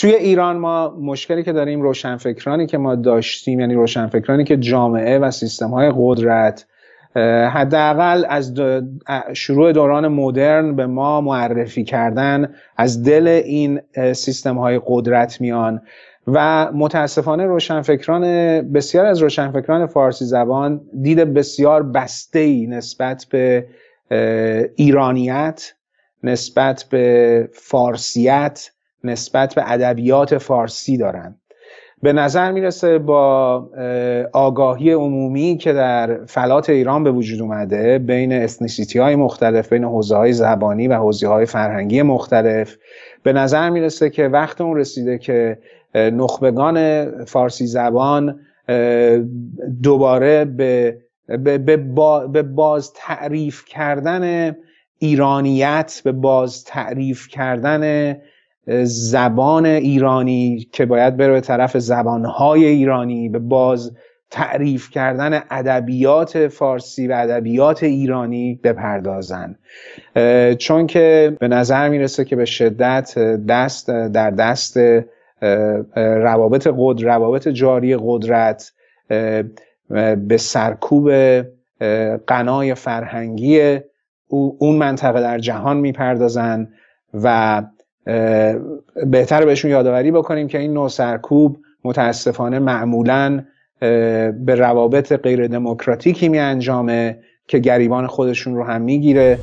توی ایران ما مشکلی که داریم روشنفکرانی که ما داشتیم یعنی روشنفکرانی که جامعه و سیستم های قدرت حداقل از شروع دوران مدرن به ما معرفی کردن از دل این سیستم های قدرت میان و متاسفانه روشنفکران بسیار از روشنفکران فارسی زبان دید بسیار بسته ای نسبت به ایرانیت نسبت به فارسیت نسبت به ادبیات فارسی دارند به نظر میرسه با آگاهی عمومی که در فلات ایران به وجود اومده بین اسنیسیتی های مختلف بین حوزه های زبانی و حوزه های فرهنگی مختلف به نظر میرسه که وقت اون رسیده که نخبگان فارسی زبان دوباره به, به باز تعریف کردن ایرانیت به باز تعریف کردن زبان ایرانی که باید بره به طرف زبانهای ایرانی به باز تعریف کردن ادبیات فارسی و ادبیات ایرانی بپردازن چون که به نظر میرسه که به شدت دست در دست روابط قدر روابط جاری قدرت به سرکوب قنای فرهنگی اون منطقه در جهان میپردازن و بهتر بهشون یادآوری بکنیم که این نوع سرکوب متاسفانه معمولا به روابط غیر دموکراتیکی می انجامه که گریبان خودشون رو هم میگیره